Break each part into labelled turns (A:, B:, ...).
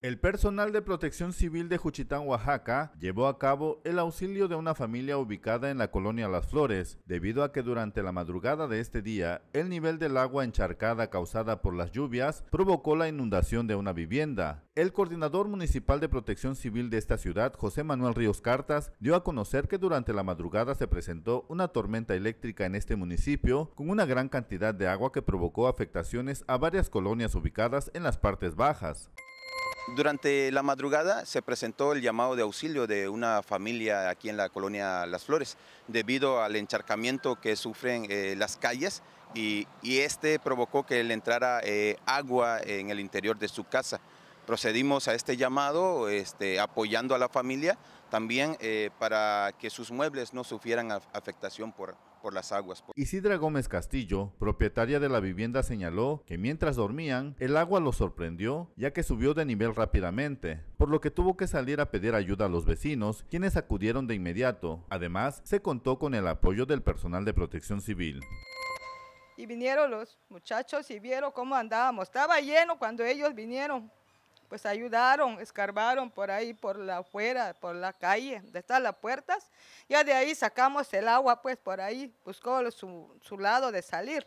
A: El personal de protección civil de Juchitán, Oaxaca, llevó a cabo el auxilio de una familia ubicada en la colonia Las Flores, debido a que durante la madrugada de este día, el nivel del agua encharcada causada por las lluvias provocó la inundación de una vivienda. El coordinador municipal de protección civil de esta ciudad, José Manuel Ríos Cartas, dio a conocer que durante la madrugada se presentó una tormenta eléctrica en este municipio con una gran cantidad de agua que provocó afectaciones a varias colonias ubicadas en las partes bajas.
B: Durante la madrugada se presentó el llamado de auxilio de una familia aquí en la colonia Las Flores debido al encharcamiento que sufren eh, las calles y, este provocó que le entrara eh, agua en el interior de su casa. Procedimos a este llamado este, apoyando a la familia también eh, para que sus muebles no sufrieran afectación por, por las aguas.
A: Isidra Gómez Castillo, propietaria de la vivienda, señaló que mientras dormían, el agua los sorprendió ya que subió de nivel rápidamente, por lo que tuvo que salir a pedir ayuda a los vecinos, quienes acudieron de inmediato. Además, se contó con el apoyo del personal de protección civil.
C: Y vinieron los muchachos y vieron cómo andábamos. Estaba lleno cuando ellos vinieron pues ayudaron, escarbaron por ahí, por la afuera, por la calle, de están las puertas. Ya de ahí sacamos el agua, pues por ahí, buscó su, lado de salir.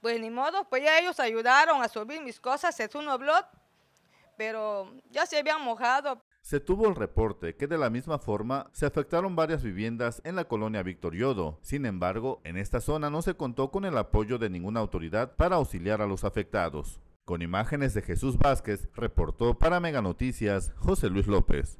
C: Pues ni modo, pues ya ellos ayudaron a subir mis cosas, es un oblot, pero ya se habían mojado.
A: Se tuvo el reporte que de la misma forma se afectaron varias viviendas en la colonia Victoriodo. Sin embargo, en esta zona no se contó con el apoyo de ninguna autoridad para auxiliar a los afectados. Con imágenes de Jesús Vázquez, reportó para Mega Noticias José Luis López.